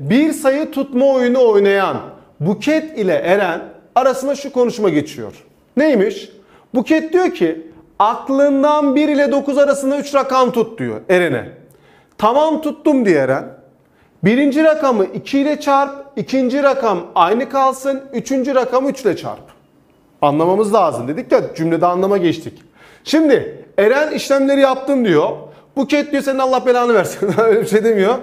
Bir sayı tutma oyunu oynayan Buket ile Eren arasında şu konuşma geçiyor. Neymiş? Buket diyor ki aklından 1 ile 9 arasında 3 rakam tut diyor Eren'e. Tamam tuttum diyor Eren. Birinci rakamı 2 ile çarp, ikinci rakam aynı kalsın, üçüncü rakamı 3 ile çarp. Anlamamız lazım dedik ya cümlede anlama geçtik. Şimdi Eren işlemleri yaptım diyor. Buket diyor senin Allah belanı versin. Öyle bir şey demiyor.